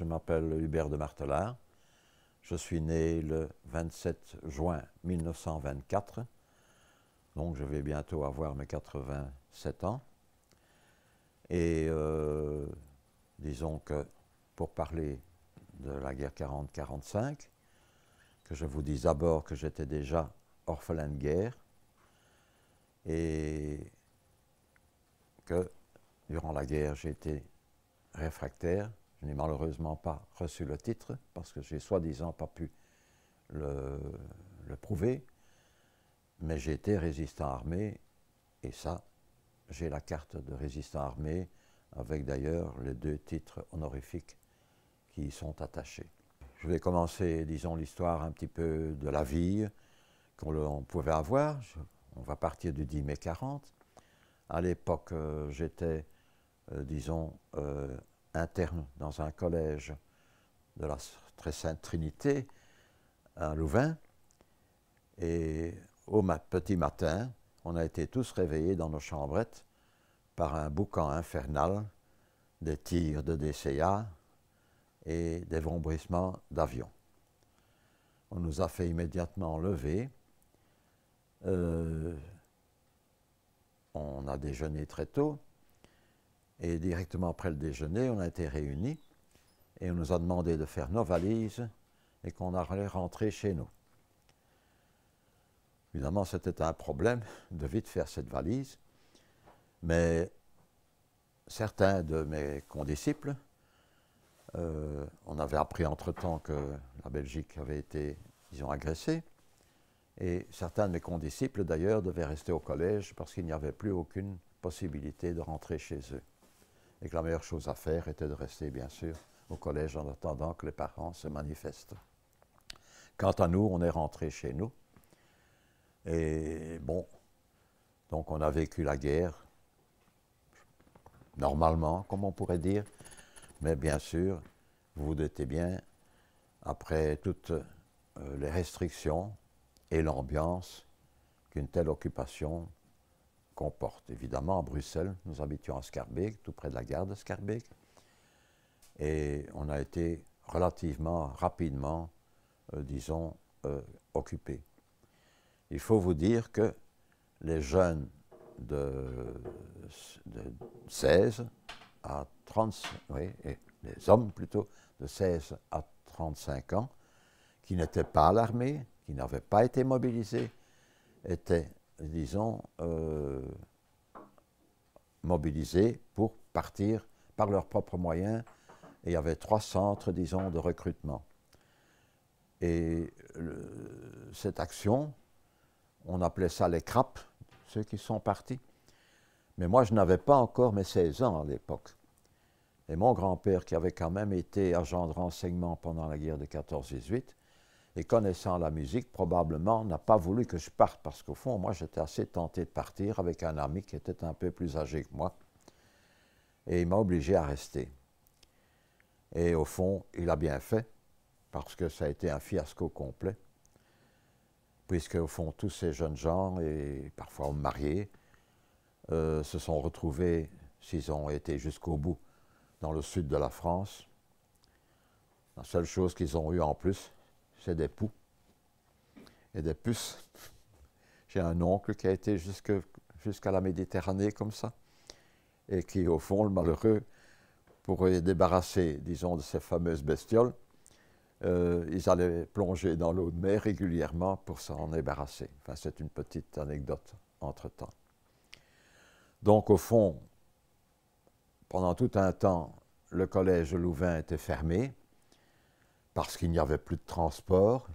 Je m'appelle Hubert de Martelard. Je suis né le 27 juin 1924, donc je vais bientôt avoir mes 87 ans. Et euh, disons que pour parler de la guerre 40-45, que je vous dise d'abord que j'étais déjà orphelin de guerre et que durant la guerre j'ai été réfractaire je n'ai malheureusement pas reçu le titre parce que j'ai soi-disant pas pu le, prouver, mais j'ai été résistant armé et ça, j'ai la carte de résistant armé avec d'ailleurs les deux titres honorifiques qui y sont attachés. Je vais commencer, disons, l'histoire un petit peu de la vie qu'on pouvait avoir. on va partir du 10 mai 40. À l'époque, euh, j'étais, euh, disons, euh, interne dans un collège de la Très Sainte Trinité à Louvain. Et au petit matin, on a été tous réveillés dans nos chambrettes par un boucan infernal, des tirs de DCA et des vombrissements d'avions. On nous a fait immédiatement lever. Euh, on a déjeuné très tôt. Et directement après le déjeuner, on a été réunis et on nous a demandé de faire nos valises et qu'on allait rentrer chez nous. Évidemment, c'était un problème de vite faire cette valise, mais certains de mes condisciples, euh, on avait appris entre-temps que la Belgique avait été, disons, agressée, et certains de mes condisciples, d'ailleurs, devaient rester au collège parce qu'il n'y avait plus aucune possibilité de rentrer chez eux et que la meilleure chose à faire était de rester, bien sûr, au collège en attendant que les parents se manifestent. Quant à nous, on est rentré chez nous. Et bon, donc on a vécu la guerre, normalement, comme on pourrait dire. Mais bien sûr, vous vous doutez bien, après toutes euh, les restrictions et l'ambiance qu'une telle occupation Évidemment, à Bruxelles, nous habitions à Scarbeck, tout près de la gare de Scarbeck. Et on a été relativement rapidement, euh, disons, euh, occupés. Il faut vous dire que les jeunes de, 16 à 30, oui, les hommes plutôt, de 16 à 35 ans, qui n'étaient pas à l'armée, qui n'avaient pas été mobilisés, étaient disons, euh, mobilisés pour partir par leurs propres moyens. Et il y avait trois centres, disons, de recrutement. Et cette action, on appelait ça les crap ceux qui sont partis. Mais moi, je n'avais pas encore mes 16 ans à l'époque. Et mon grand-père, qui avait quand même été agent de renseignement pendant la guerre de 14-18, et connaissant la musique, probablement n'a pas voulu que je parte parce qu'au fond, moi, j'étais assez tenté de partir avec un ami qui était un peu plus âgé que moi. Et il m'a obligé à rester. Et au fond, il a bien fait parce que ça a été un fiasco complet. Puisque, au fond, tous ces jeunes gens, et parfois mariés, euh, se sont retrouvés, s'ils ont été jusqu'au bout, dans le sud de la France. La seule chose qu'ils ont eu en plus, j'ai des poux et des puces. J'ai un oncle qui a été jusqu'à la Méditerranée comme ça, et qui, au fond, le malheureux, pour les débarrasser, disons, de ces fameuses bestioles, euh, ils allaient plonger dans l'eau de mer régulièrement pour s'en débarrasser. Enfin, c'est une petite anecdote entre-temps. Donc, au fond, pendant tout un temps, le collège Louvain était fermé, parce qu'il n'y avait plus de transport,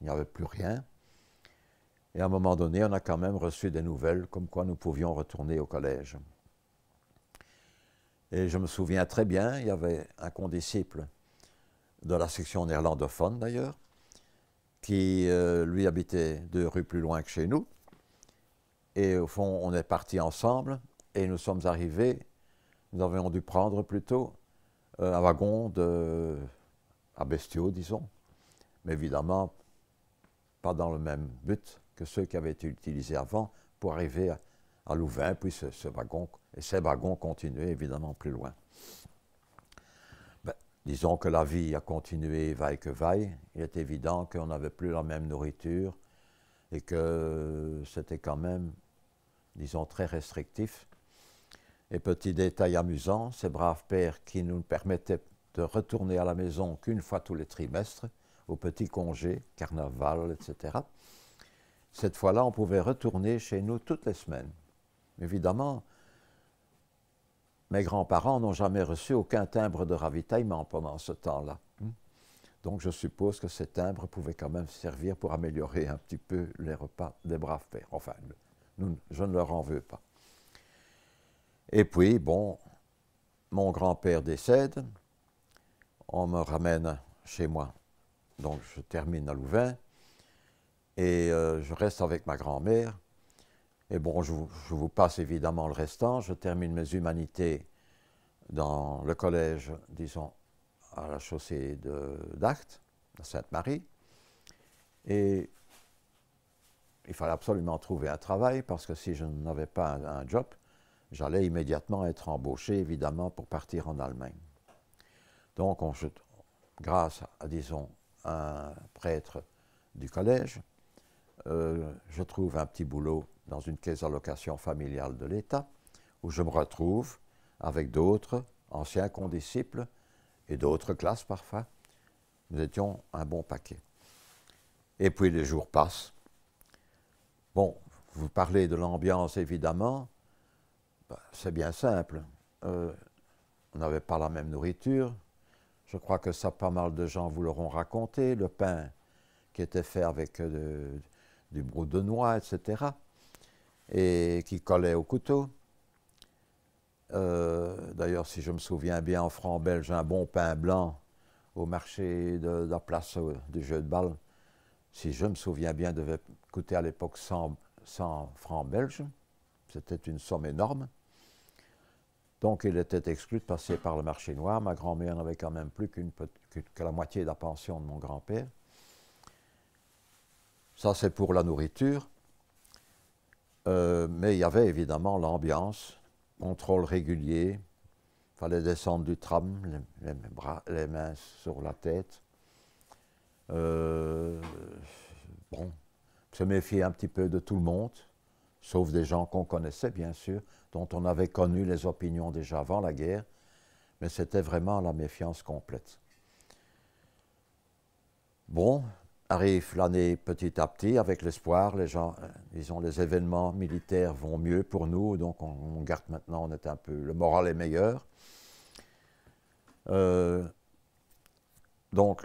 il n'y avait plus rien. Et à un moment donné, on a quand même reçu des nouvelles comme quoi nous pouvions retourner au collège. Et je me souviens très bien, il y avait un condisciple de la section néerlandophone d'ailleurs, qui euh, lui habitait deux rues plus loin que chez nous. Et au fond, on est partis ensemble et nous sommes arrivés, nous avions dû prendre plutôt euh, un wagon de à bestiaux, disons, mais évidemment pas dans le même but que ceux qui avaient été utilisés avant pour arriver à, Louvain, puis ce, wagon, et ces wagons continuaient évidemment plus loin. Ben, disons que la vie a continué vaille que vaille, il est évident qu'on n'avait plus la même nourriture et que c'était quand même, disons, très restrictif. Et petit détail amusant, ces braves pères qui nous permettaient de retourner à la maison qu'une fois tous les trimestres, aux petits congés, carnaval, etc. Cette fois-là, on pouvait retourner chez nous toutes les semaines. Évidemment, mes grands-parents n'ont jamais reçu aucun timbre de ravitaillement pendant ce temps-là. Hmm. Donc je suppose que ces timbres pouvaient quand même servir pour améliorer un petit peu les repas des braves pères. Enfin, je ne leur en veux pas. Et puis, bon, mon grand-père décède, on me ramène chez moi. Donc je termine à Louvain et euh, je reste avec ma grand-mère. Et bon, je vous, passe évidemment le restant. Je termine mes humanités dans le collège, disons, à la chaussée d'Acht, à Sainte-Marie. Et il fallait absolument trouver un travail parce que si je n'avais pas un job, j'allais immédiatement être embauché, évidemment, pour partir en Allemagne. Donc, grâce à, disons, un prêtre du collège, euh, je trouve un petit boulot dans une caisse d'allocation familiale de l'État, où je me retrouve avec d'autres anciens condisciples et d'autres classes parfois. Nous étions un bon paquet. Et puis les jours passent. Bon, vous parlez de l'ambiance évidemment. Ben, c'est bien simple. Euh, on n'avait pas la même nourriture, je crois que ça, pas mal de gens vous l'auront raconté, le pain qui était fait avec euh, du brou de noix, etc., et qui collait au couteau. Euh, d'ailleurs, si je me souviens bien, en francs belge, un bon pain blanc au marché de, la place euh, du jeu de balle, si je me souviens bien, devait coûter à l'époque 100 francs belges. C'était une somme énorme. Donc il était exclu de passer par le marché noir. Ma grand-mère n'avait quand même plus qu'une, que la moitié de la pension de mon grand-père. Ça, c'est pour la nourriture. Euh, mais il y avait évidemment l'ambiance, contrôle régulier, fallait descendre du tram, les, bras, les mains sur la tête. Euh, bon, se méfier un petit peu de tout le monde sauf des gens qu'on connaissait bien sûr, dont on avait connu les opinions déjà avant la guerre, mais c'était vraiment la méfiance complète. Bon, arrive l'année petit à petit, avec l'espoir, les gens, euh, disons, les événements militaires vont mieux pour nous, donc on, garde maintenant, on est un peu, le moral est meilleur. Euh, donc,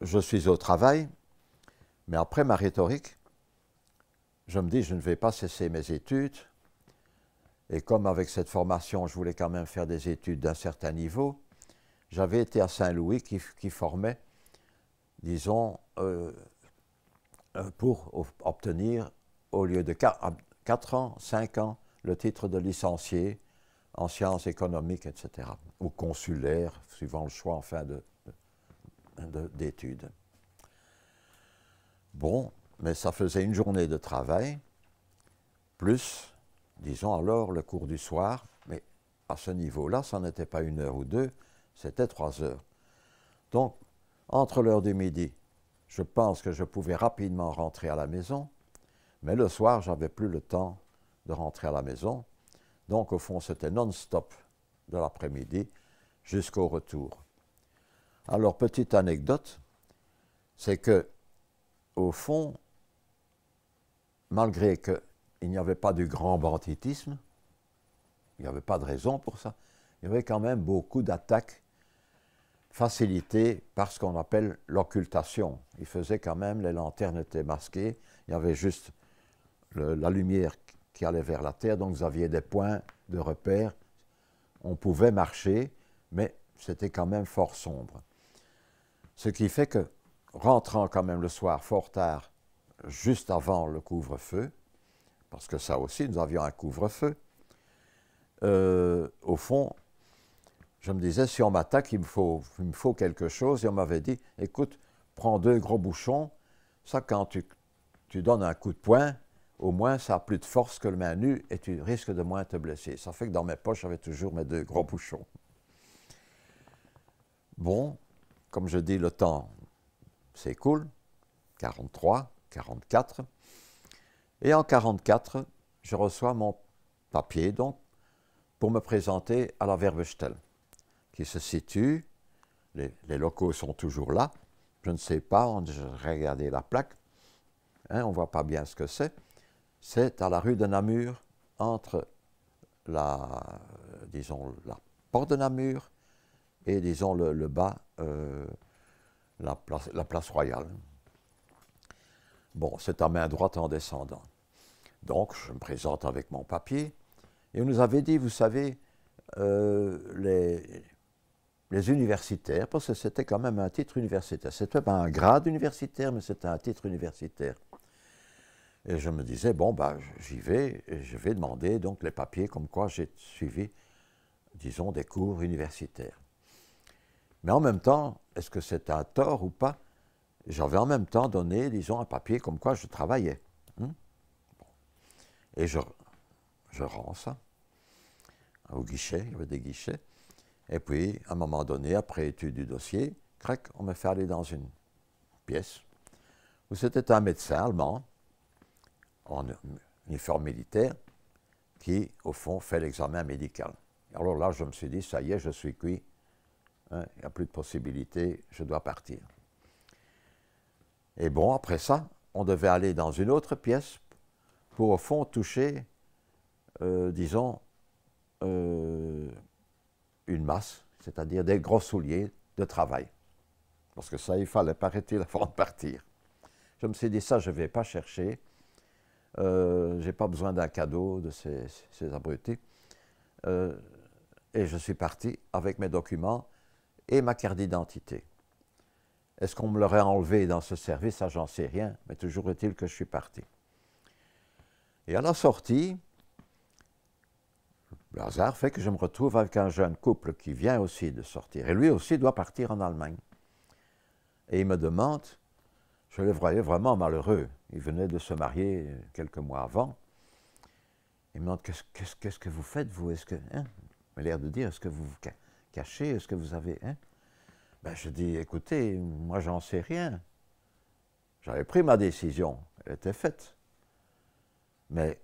je suis au travail, mais après ma rhétorique, je me dis, je ne vais pas cesser mes études. Et comme avec cette formation, je voulais quand même faire des études d'un certain niveau, j'avais été à Saint-Louis qui, formait, disons, euh, euh, pour obtenir, au lieu de 4, ans, 5 ans, le titre de licencié en sciences économiques, etc., ou consulaire, suivant le choix, enfin, d'études. De, bon, mais ça faisait une journée de travail, plus, disons alors, le cours du soir, mais à ce niveau-là, ça n'était pas une heure ou deux, c'était trois heures. Donc, entre l'heure du midi, je pense que je pouvais rapidement rentrer à la maison, mais le soir, j'avais plus le temps de rentrer à la maison. Donc, au fond, c'était non-stop de l'après-midi jusqu'au retour. Alors, petite anecdote, c'est que, au fond, malgré qu'il n'y avait pas du grand banditisme, il n'y avait pas de raison pour ça, il y avait quand même beaucoup d'attaques facilitées par ce qu'on appelle l'occultation. Il faisait quand même, les lanternes étaient masquées, il y avait juste la lumière qui allait vers la Terre, donc vous aviez des points de repère, on pouvait marcher, mais c'était quand même fort sombre. Ce qui fait que, rentrant quand même le soir fort tard juste avant le couvre-feu, parce que ça aussi, nous avions un couvre-feu, euh, au fond, je me disais, si on m'attaque, il, me faut, quelque chose. Et on m'avait dit, écoute, prends deux gros bouchons. Ça, quand tu, tu donnes un coup de poing, au moins, ça a plus de force que le main nue et tu risques de moins te blesser. Ça fait que dans mes poches, j'avais toujours mes deux gros bouchons. Bon, comme je dis, le temps s'écoule, 43. 44. Et en 44, je reçois mon papier donc pour me présenter à la Verbestel qui se situe, les, locaux sont toujours là, je ne sais pas, on regardé la plaque, hein, on ne voit pas bien ce que c'est. C'est à la rue de Namur, entre la, disons, la porte de Namur et, disons, le, bas, euh, la, la place royale. Bon, c'est à main droite en descendant. Donc, je me présente avec mon papier. Et on nous avait dit, vous savez, euh, les, universitaires, parce que c'était quand même un titre universitaire. C'était pas un grade universitaire, mais c'était un titre universitaire. Et je me disais, bon, bah, j'y vais, et je vais demander donc les papiers comme quoi j'ai suivi, disons, des cours universitaires. Mais en même temps, est-ce que c'est un tort ou pas j'avais en même temps donné, disons, un papier comme quoi je travaillais. Hein. et je, je rends ça hein, au guichet, il y avait des guichets. Et puis, à un moment donné, après étude du dossier, crac, on me fait aller dans une pièce où c'était un médecin allemand, en uniforme militaire, qui, au fond, fait l'examen médical. Alors là, je me suis dit, ça y est, je suis cuit, hein, il n'y a plus de possibilité, je dois partir. Et bon, après ça, on devait aller dans une autre pièce pour au fond toucher, euh, disons, euh, une masse, c'est-à-dire des gros souliers de travail. Parce que ça, il fallait, paraître il avant de partir. Je me suis dit, ça, je ne vais pas chercher. Euh, je n'ai pas besoin d'un cadeau de ces, ces abrutis. et je suis parti avec mes documents et ma carte d'identité. Est-ce qu'on me l'aurait enlevé dans ce service Ça, ah, j'en sais rien, mais toujours est-il que je suis parti. Et à la sortie, le hasard fait que je me retrouve avec un jeune couple qui vient aussi de sortir. Et lui aussi doit partir en Allemagne. Et il me demande, je le voyais vraiment malheureux. Il venait de se marier euh, quelques mois avant. Il me demande Qu'est-ce que vous faites, vous Est-ce que. Hein? l'air de dire Est-ce que vous vous cachez Est-ce que vous avez. Hein? Ben, je dis, écoutez, moi j'en sais rien. J'avais pris ma décision, elle était faite. Mais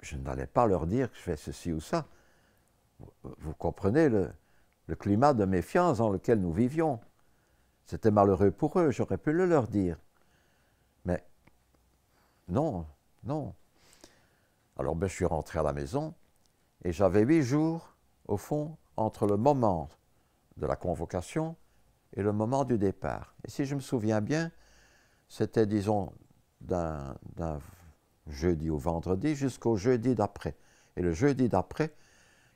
je n'allais pas leur dire que je fais ceci ou ça. Vous comprenez le, climat de méfiance dans lequel nous vivions. C'était malheureux pour eux, j'aurais pu le leur dire. Mais non, non. Alors ben, je suis rentré à la maison et j'avais huit jours, au fond, entre le moment de la convocation et le moment du départ. Et si je me souviens bien, c'était, disons, d'un jeudi ou vendredi jusqu'au jeudi d'après. Et le jeudi d'après,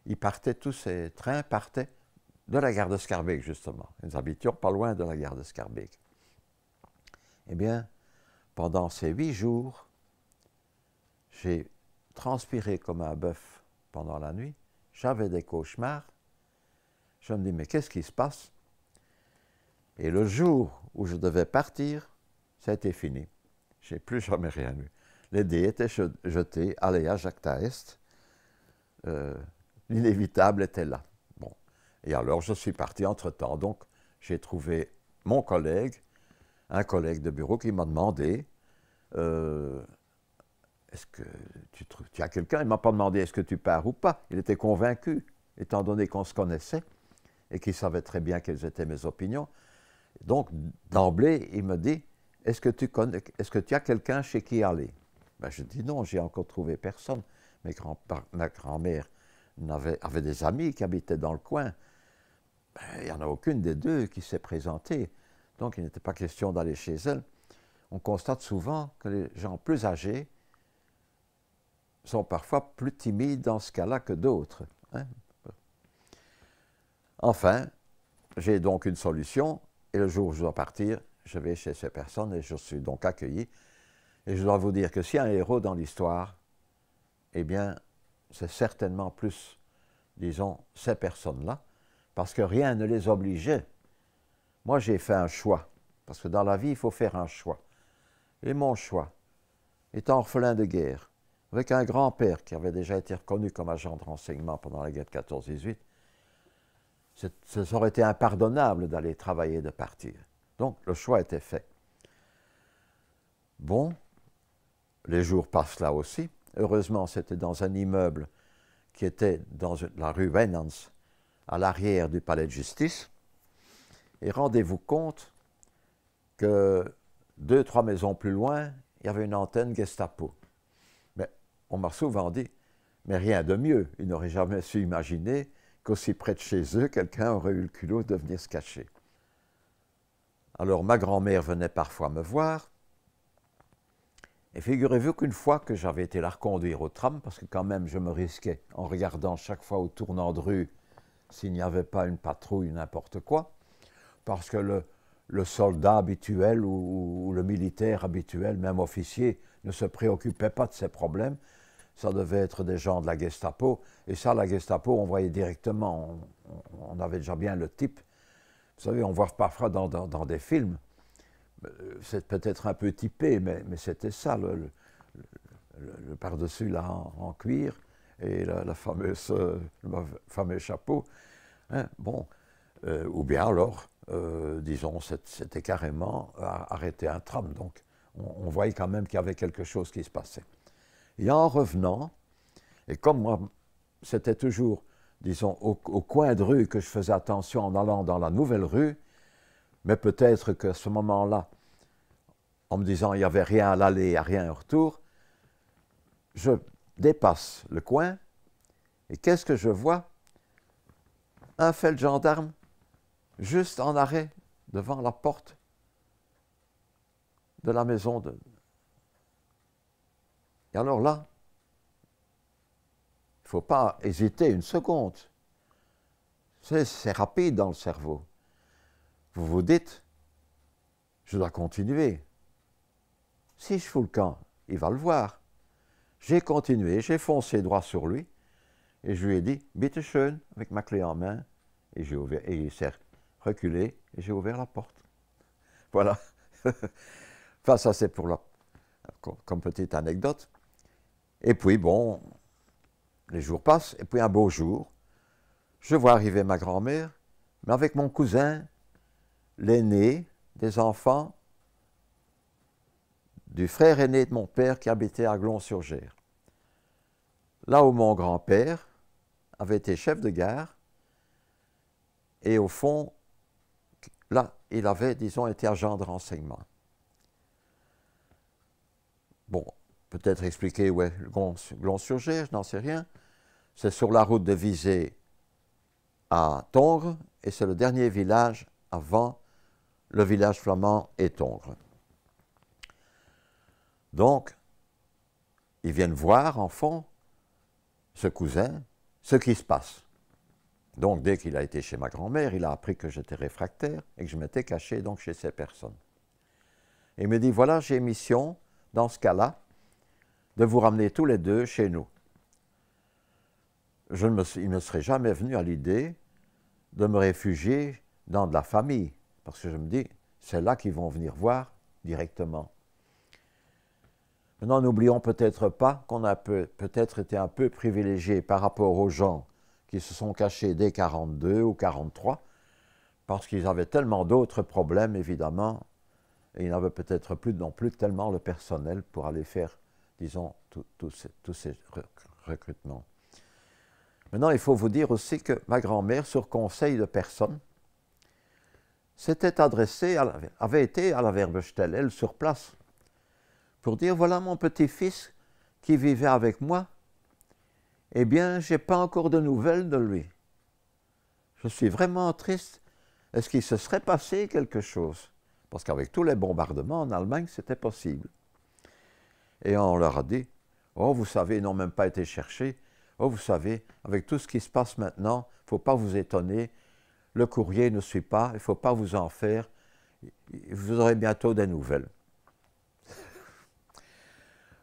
ils partaient, tous ces trains partaient de la gare de Scarbeck, justement. Nous habitions pas loin de la gare de Scarbeck. Eh bien, pendant ces huit jours, j'ai transpiré comme un bœuf pendant la nuit, j'avais des cauchemars, je me dis, mais qu'est-ce qui se passe Et le jour où je devais partir, ça a été fini. J'ai plus jamais rien eu. Les dés étaient jetés, aléa jacta est. Euh, l'inévitable était là. Bon. Et alors, je suis parti entre-temps. Donc, j'ai trouvé mon collègue, un collègue de bureau, qui m'a demandé euh, Est-ce que tu, tu as quelqu'un Il ne m'a pas demandé est-ce que tu pars ou pas. Il était convaincu, étant donné qu'on se connaissait et qui savait très bien quelles étaient mes opinions. Donc, d'emblée, il me dit Est-ce que, tu connais, est que tu as quelqu'un chez qui aller ben, Je dis Non, j'ai encore trouvé personne. ma grand-mère avait, des amis qui habitaient dans le coin. Ben, il n'y en a aucune des deux qui s'est présentée. Donc, il n'était pas question d'aller chez elle. On constate souvent que les gens plus âgés sont parfois plus timides dans ce cas-là que d'autres. Hein? Enfin, j'ai donc une solution et le jour où je dois partir, je vais chez ces personnes et je suis donc accueilli. Et je dois vous dire que s'il y a un héros dans l'histoire, eh bien, c'est certainement plus, disons, ces personnes-là, parce que rien ne les obligeait. Moi, j'ai fait un choix, parce que dans la vie, il faut faire un choix. Et mon choix, étant orphelin de guerre, avec un grand-père qui avait déjà été reconnu comme agent de renseignement pendant la guerre de 14-18, ce aurait été impardonnable d'aller travailler, de partir. Donc le choix était fait. Bon, les jours passent là aussi. Heureusement, c'était dans un immeuble qui était dans la rue Venance, à l'arrière du palais de justice. Et rendez-vous compte que deux, trois maisons plus loin, il y avait une antenne Gestapo. Mais on m'a souvent dit, mais rien de mieux. Il n'aurait jamais su imaginer aussi près de chez eux, quelqu'un aurait eu le culot de venir se cacher. Alors ma grand-mère venait parfois me voir, et figurez-vous qu'une fois que j'avais été la reconduire au tram, parce que quand même je me risquais en regardant chaque fois au tournant de rue s'il n'y avait pas une patrouille, n'importe quoi, parce que le, soldat habituel ou, le militaire habituel, même officier, ne se préoccupait pas de ces problèmes, ça devait être des gens de la Gestapo. Et ça, la Gestapo, on voyait directement, on, avait déjà bien le type. Vous savez, on voit parfois dans, dans, des films, euh, c'est peut-être un peu typé, mais, c'était ça, le, le, par-dessus là en, cuir et la, fameuse, euh, le fameux chapeau. Hein, bon, euh, ou bien alors, disons, c'était carrément arrêter un tram. Donc, on voyait quand même qu'il y avait quelque chose qui se passait. Et en revenant, et comme moi, c'était toujours, disons, au, coin de rue que je faisais attention en allant dans la nouvelle rue, mais peut-être qu'à ce moment-là, en me disant il n'y avait rien à l'aller, à rien au retour, je dépasse le coin et qu'est-ce que je vois Un fait gendarme juste en arrêt devant la porte de la maison de, et alors là, il ne faut pas hésiter une seconde. C'est rapide dans le cerveau. Vous vous dites, je dois continuer. Si je fous le camp, il va le voir. J'ai continué, j'ai foncé droit sur lui, et je lui ai dit, bitte schön, avec ma clé en main, et, j'ai ouvert, et il s'est reculé, et j'ai ouvert la porte. Voilà. enfin, ça c'est pour la, comme petite anecdote. Et puis, bon, les jours passent, et puis un beau jour, je vois arriver ma grand-mère, mais avec mon cousin, l'aîné des enfants du frère aîné de mon père qui habitait à Glon-sur-Gère. Là où mon grand-père avait été chef de gare, et au fond, là, il avait, disons, été agent de renseignement. Bon, peut-être expliquer où est l'on je n'en sais rien. C'est sur la route de Visé à Tongres et c'est le dernier village avant le village flamand et Tongres. Donc, ils viennent voir, en fond, ce cousin, ce qui se passe. Donc, dès qu'il a été chez ma grand-mère, il a appris que j'étais réfractaire et que je m'étais caché donc chez ces personnes. Il me dit, voilà, j'ai mission, dans ce cas-là, de vous ramener tous les deux chez nous. Je ne me, il ne serait jamais venu à l'idée de me réfugier dans de la famille, parce que je me dis, c'est là qu'ils vont venir voir directement. Maintenant, n'oublions peut-être pas qu'on a peut-être été un peu privilégié par rapport aux gens qui se sont cachés dès 42 ou 43, parce qu'ils avaient tellement d'autres problèmes, évidemment, et ils n'avaient peut-être plus non plus tellement le personnel pour aller faire disons, tous ces recrutements. Maintenant, il faut vous dire aussi que ma grand-mère, sur conseil de personne, s'était adressée, avait été à la Verbe elle, sur place, pour dire voilà mon petit-fils qui vivait avec moi, eh bien, je n'ai pas encore de nouvelles de lui. Je suis vraiment triste. Est-ce qu'il se serait passé quelque chose Parce qu'avec tous les bombardements en Allemagne, c'était possible. Et on leur a dit, oh, vous savez, ils n'ont même pas été cherchés. Oh, vous savez, avec tout ce qui se passe maintenant, il ne faut pas vous étonner. Le courrier ne suit pas, il ne faut pas vous en faire. Vous aurez bientôt des nouvelles.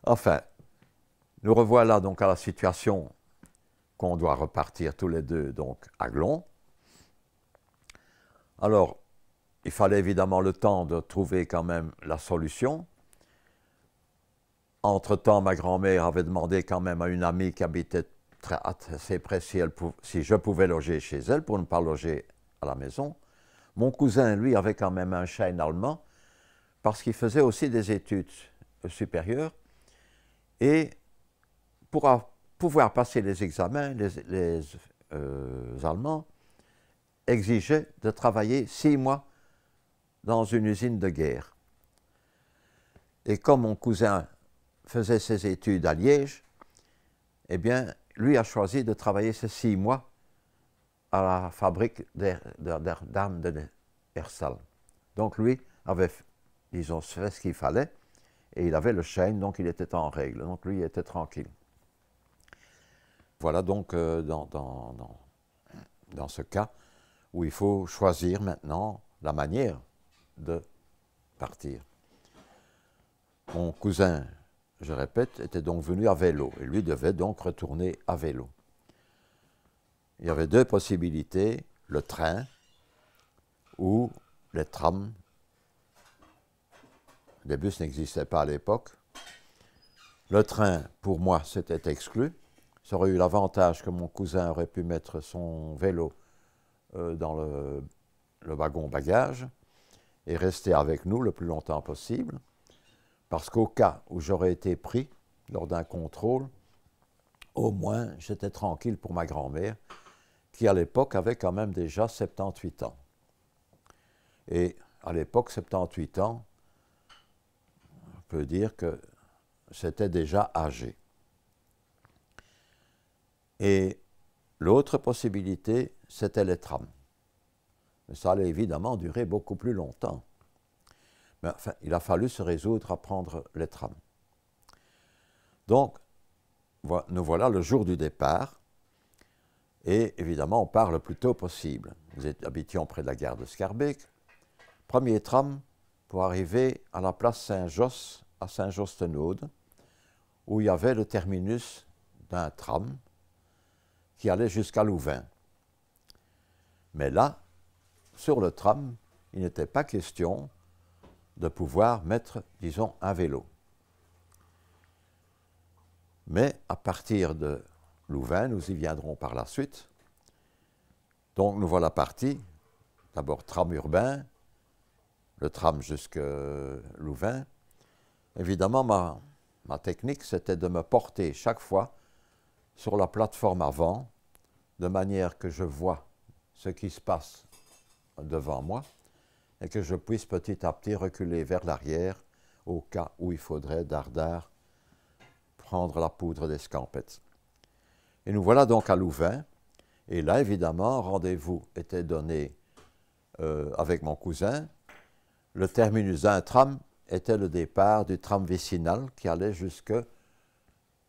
enfin, nous revoilà donc à la situation qu'on doit repartir tous les deux donc à Glon. Alors, il fallait évidemment le temps de trouver quand même la solution. Entre-temps, ma grand-mère avait demandé quand même à une amie qui habitait très près si, si je pouvais loger chez elle pour ne pas loger à la maison. Mon cousin, lui, avait quand même un chêne allemand parce qu'il faisait aussi des études supérieures. Et pour pouvoir passer les examens, les, euh, Allemands exigeaient de travailler six mois dans une usine de guerre. Et comme mon cousin faisait ses études à Liège, eh bien, lui a choisi de travailler ces six mois à la fabrique d'armes de Hersal. Donc lui avait, ont fait ce qu'il fallait, et il avait le chêne, donc il était en règle, donc lui était tranquille. Voilà donc euh, dans, ce cas où il faut choisir maintenant la manière de partir. Mon cousin je répète, était donc venu à vélo, et lui devait donc retourner à vélo. Il y avait deux possibilités, le train ou les trams. Les bus n'existaient pas à l'époque. Le train, pour moi, c'était exclu. Ça aurait eu l'avantage que mon cousin aurait pu mettre son vélo euh, dans le, le wagon bagage et rester avec nous le plus longtemps possible. Parce qu'au cas où j'aurais été pris lors d'un contrôle, au moins j'étais tranquille pour ma grand-mère, qui à l'époque avait quand même déjà 78 ans. Et à l'époque, 78 ans, on peut dire que c'était déjà âgé. Et l'autre possibilité, c'était les trams. Mais ça allait évidemment durer beaucoup plus longtemps il a fallu se résoudre à prendre les trams. Donc, nous voilà le jour du départ. Et évidemment, on part le plus tôt possible. Nous habitions près de la gare de Scarbeck. Premier tram pour arriver à la place saint jos à saint josse où il y avait le terminus d'un tram qui allait jusqu'à Louvain. Mais là, sur le tram, il n'était pas question de pouvoir mettre, disons, un vélo. Mais à partir de Louvain, nous y viendrons par la suite. Donc nous voilà partis, d'abord tram urbain, le tram jusqu'à Louvain. Évidemment, ma, ma technique, c'était de me porter chaque fois sur la plateforme avant, de manière que je vois ce qui se passe devant moi et que je puisse petit à petit reculer vers l'arrière au cas où il faudrait, dardard, prendre la poudre d'escampette. Et nous voilà donc à Louvain, et là, évidemment, rendez-vous était donné euh, avec mon cousin. Le terminus d'un tram était le départ du tram vicinal qui allait jusque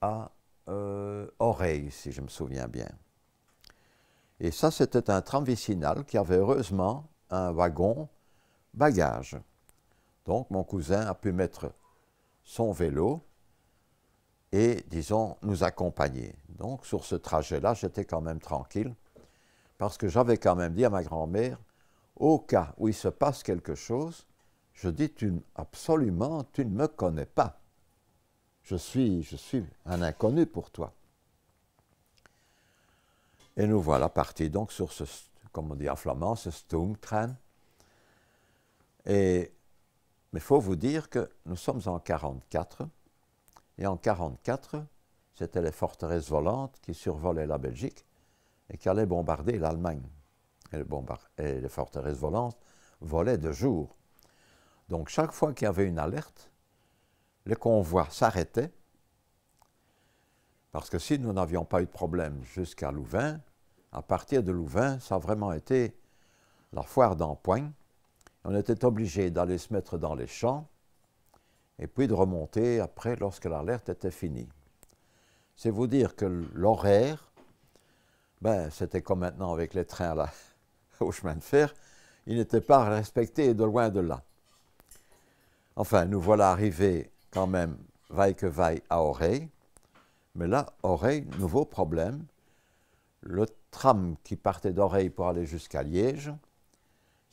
à euh, Oreille, si je me souviens bien. Et ça, c'était un tram vicinal qui avait heureusement un wagon bagages. Donc mon cousin a pu mettre son vélo et, disons, nous accompagner. Donc sur ce trajet-là, j'étais quand même tranquille parce que j'avais quand même dit à ma grand-mère, au cas où il se passe quelque chose, je dis tu, absolument, tu ne me connais pas. Je suis, je suis un inconnu pour toi. Et nous voilà partis donc sur ce, comme on dit en flamand, ce Sturmtram, et, mais il faut vous dire que nous sommes en 1944, et en 1944, c'était les forteresses volantes qui survolaient la Belgique et qui allaient bombarder l'Allemagne. Et, les forteresses volantes volaient de jour. Donc chaque fois qu'il y avait une alerte, les convois s'arrêtaient, parce que si nous n'avions pas eu de problème jusqu'à Louvain, à partir de Louvain, ça a vraiment été la foire d'empoigne on était obligé d'aller se mettre dans les champs et puis de remonter après lorsque l'alerte était finie. C'est vous dire que l'horaire, ben, c'était comme maintenant avec les trains là, au chemin de fer, il n'était pas respecté de loin de là. Enfin, nous voilà arrivés quand même vaille que vaille à Oreille, mais là, Oreille, nouveau problème. Le tram qui partait d'Oreille pour aller jusqu'à Liège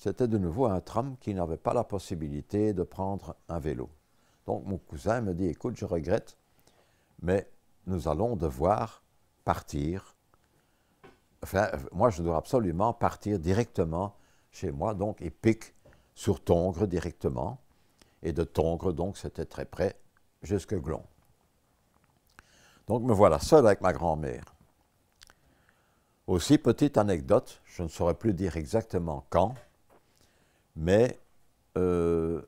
c'était de nouveau un tram qui n'avait pas la possibilité de prendre un vélo. Donc mon cousin me dit, écoute, je regrette, mais nous allons devoir partir. Enfin, moi, je dois absolument partir directement chez moi, donc, et pique sur Tongres directement. Et de Tongres, donc, c'était très près, jusqu'à Glon. Donc, me voilà seul avec ma grand-mère. Aussi, petite anecdote, je ne saurais plus dire exactement quand, mais euh,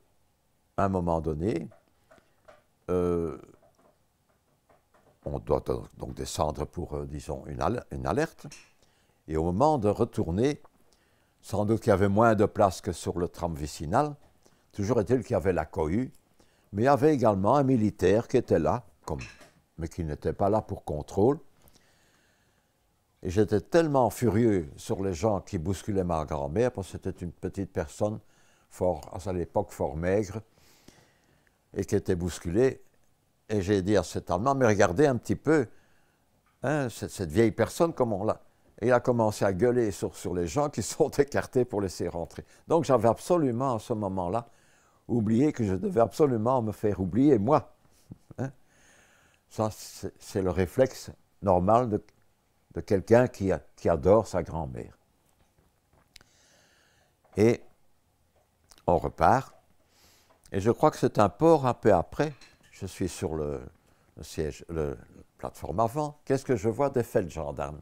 à un moment donné, euh, on doit donc descendre pour, euh, disons, une, alerte. Et au moment de retourner, sans doute qu'il y avait moins de place que sur le tram vicinal, toujours est-il qu'il y avait la cohue, mais il y avait également un militaire qui était là, mais qui n'était pas là pour contrôle, et j'étais tellement furieux sur les gens qui bousculaient ma grand-mère, parce que c'était une petite personne, fort, à l'époque fort maigre, et qui était bousculée. Et j'ai dit à cet Allemand, mais regardez un petit peu, hein, cette, vieille personne, comment on l'a. Et il a commencé à gueuler sur, sur les gens qui sont écartés pour laisser rentrer. Donc j'avais absolument, à ce moment-là, oublié que je devais absolument me faire oublier, moi. Hein. Ça, c'est le réflexe normal de de quelqu'un qui, adore sa grand-mère. Et on repart. Et je crois que c'est un port un peu après. Je suis sur le, siège, le, plateforme avant. Qu'est-ce que je vois des gendarmes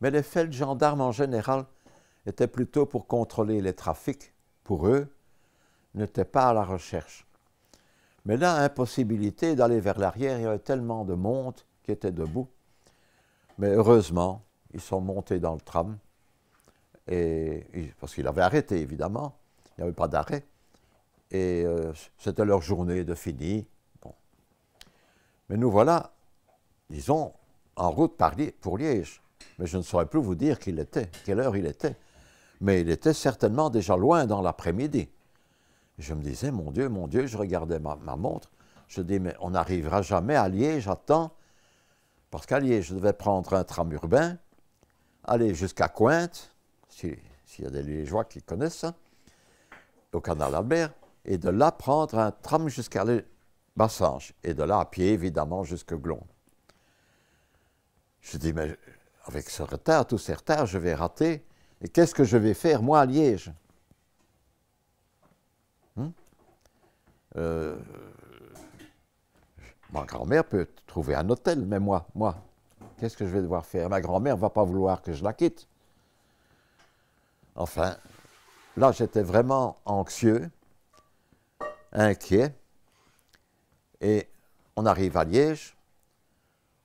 Mais les gendarmes en général étaient plutôt pour contrôler les trafics. Pour eux, n'étaient pas à la recherche. Mais là, impossibilité d'aller vers l'arrière, il y avait tellement de monde qui était debout. Mais heureusement, ils sont montés dans le tram, et, parce qu'il avait arrêté, évidemment. Il n'y avait pas d'arrêt. Et euh, c'était leur journée de fini. Bon. Mais nous voilà, disons, en route pour Liège. Mais je ne saurais plus vous dire qu'il était, quelle heure il était. Mais il était certainement déjà loin dans l'après-midi. Je me disais, mon Dieu, mon Dieu, je regardais ma, ma montre. Je dis, mais on n'arrivera jamais à Liège à temps parce qu'à Liège, je devais prendre un tram urbain, aller jusqu'à Cointe, s'il y a des Liégeois qui connaissent ça, au canal Albert, et de là prendre un tram jusqu'à Bassange, et de là à pied, évidemment, jusqu'à Glon. Je dis, mais avec ce retard, tous ces retards, je vais rater. Et qu'est-ce que je vais faire, moi, à Liège hmm euh, Ma grand-mère peut trouver un hôtel, mais moi, moi, qu'est-ce que je vais devoir faire Ma grand-mère ne va pas vouloir que je la quitte. Enfin, là, j'étais vraiment anxieux, inquiet, et on arrive à Liège,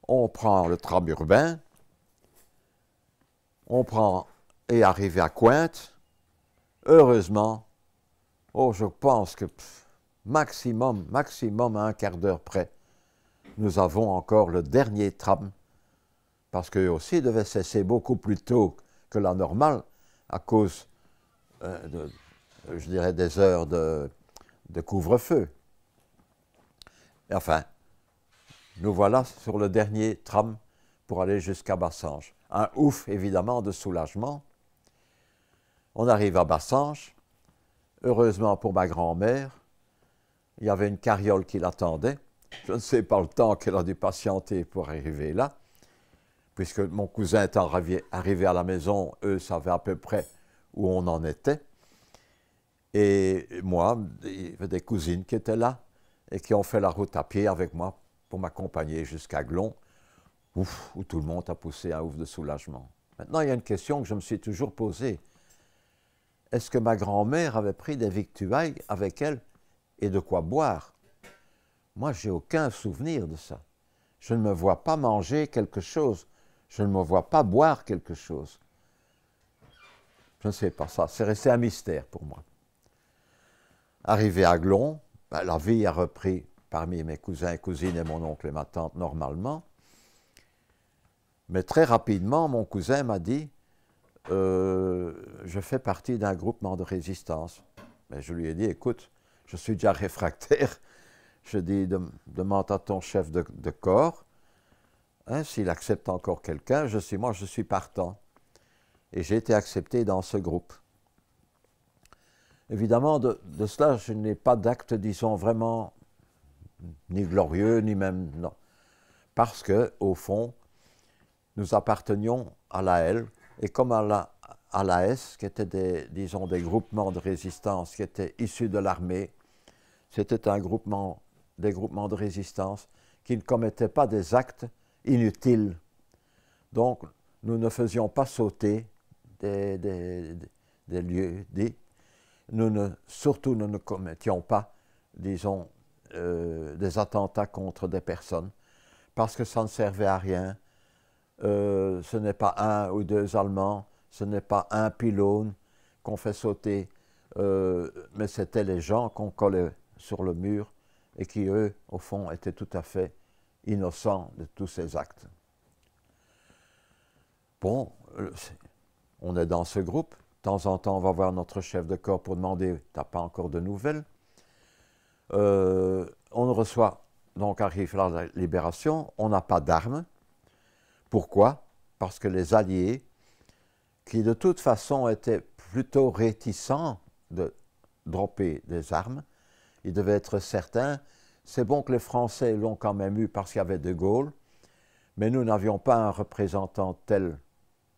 on prend le tram urbain, on prend et arrive à Cointe, heureusement, oh, je pense que maximum, maximum à un quart d'heure près, nous avons encore le dernier tram, parce qu'eux aussi devaient cesser beaucoup plus tôt que la normale, à cause, euh, je dirais, des heures de, de couvre-feu. Enfin, nous voilà sur le dernier tram pour aller jusqu'à Bassange. Un ouf, évidemment, de soulagement. On arrive à Bassange. Heureusement pour ma grand-mère, il y avait une carriole qui l'attendait. Je ne sais pas le temps qu'elle a dû patienter pour arriver là, puisque mon cousin étant arrivé à la maison, eux savaient à peu près où on en était. Et moi, il y avait des cousines qui étaient là et qui ont fait la route à pied avec moi pour m'accompagner jusqu'à Glon, où tout le monde a poussé un ouf de soulagement. Maintenant, il y a une question que je me suis toujours posée. Est-ce que ma grand-mère avait pris des victuailles avec elle et de quoi boire moi, j'ai aucun souvenir de ça. Je ne me vois pas manger quelque chose. Je ne me vois pas boire quelque chose. Je ne sais pas ça. C'est resté un mystère pour moi. Arrivé à Glon, ben, la vie a repris parmi mes cousins et cousines et mon oncle et ma tante normalement. Mais très rapidement, mon cousin m'a dit euh, Je fais partie d'un groupement de résistance. Mais je lui ai dit Écoute, je suis déjà réfractaire, je dis, demande à ton chef de, corps, hein, s'il accepte encore quelqu'un, je suis moi, je suis partant. Et j'ai été accepté dans ce groupe. Évidemment, de, cela, je n'ai pas d'acte, disons, vraiment ni glorieux, ni même... Non. Parce que, au fond, nous appartenions à la L, et comme à la, à la S, qui étaient disons, des groupements de résistance qui étaient issus de l'armée, c'était un groupement des groupements de résistance qui ne commettaient pas des actes inutiles. Donc, nous ne faisions pas sauter des, lieux dits. Nous ne, surtout, nous ne commettions pas, disons, euh, des attentats contre des personnes, parce que ça ne servait à rien. Euh, ce n'est pas un ou deux Allemands, ce n'est pas un pylône qu'on fait sauter, euh, mais c'était les gens qu'on collait sur le mur et qui, eux, au fond, étaient tout à fait innocents de tous ces actes. Bon, euh, on est dans ce groupe. De temps en temps, on va voir notre chef de corps pour demander T'as pas encore de nouvelles euh, On reçoit, donc arrive la libération, on n'a pas d'armes. Pourquoi Parce que les Alliés, qui de toute façon étaient plutôt réticents de dropper des armes, il devait être certain. C'est bon que les Français l'ont quand même eu parce qu'il y avait De Gaulle, mais nous n'avions pas un représentant tel,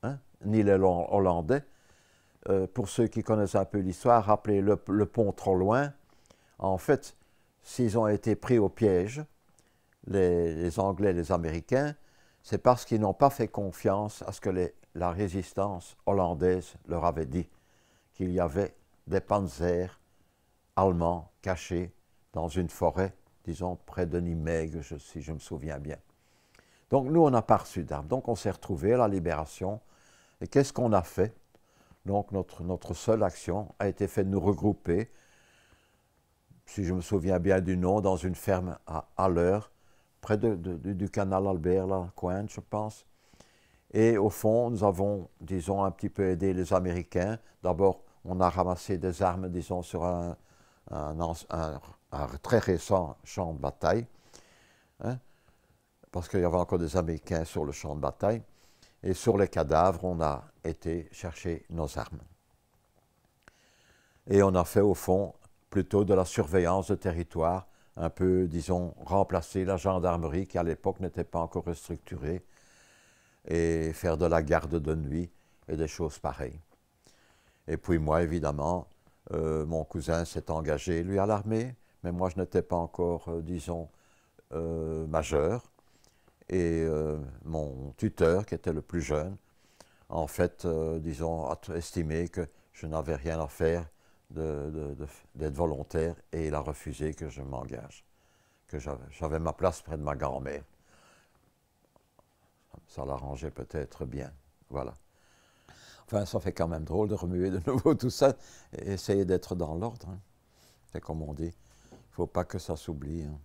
hein, ni les Hollandais. Euh, pour ceux qui connaissent un peu l'histoire, rappelez le, pont trop loin. En fait, s'ils ont été pris au piège, les, les Anglais, les Américains, c'est parce qu'ils n'ont pas fait confiance à ce que la résistance hollandaise leur avait dit, qu'il y avait des panzers allemand caché dans une forêt, disons près de Nimègue, si je me souviens bien. Donc nous, on n'a pas reçu d'armes. Donc on s'est retrouvé à la libération. Et qu'est-ce qu'on a fait Donc notre, notre seule action a été de nous regrouper, si je me souviens bien du nom, dans une ferme à, à l'heure, près de, du, canal Albert, la Coin, je pense. Et au fond, nous avons, disons, un petit peu aidé les Américains. D'abord, on a ramassé des armes, disons, sur un, un, très récent champ de bataille, hein, parce qu'il y avait encore des Américains sur le champ de bataille, et sur les cadavres, on a été chercher nos armes. Et on a fait au fond plutôt de la surveillance de territoire, un peu, disons, remplacer la gendarmerie qui à l'époque n'était pas encore restructurée, et faire de la garde de nuit et des choses pareilles. Et puis moi, évidemment, euh, mon cousin s'est engagé, lui, à l'armée, mais moi, je n'étais pas encore, euh, disons, euh, majeur. Et mon tuteur, qui était le plus jeune, en fait, disons, a estimé que je n'avais rien à faire d'être volontaire et il a refusé que je m'engage, que j'avais ma place près de ma grand-mère. Ça l'arrangeait peut-être bien. Voilà. Enfin, ça fait quand même drôle de remuer de nouveau tout ça et essayer d'être dans l'ordre. Hein. C'est comme on dit, il ne faut pas que ça s'oublie. Hein.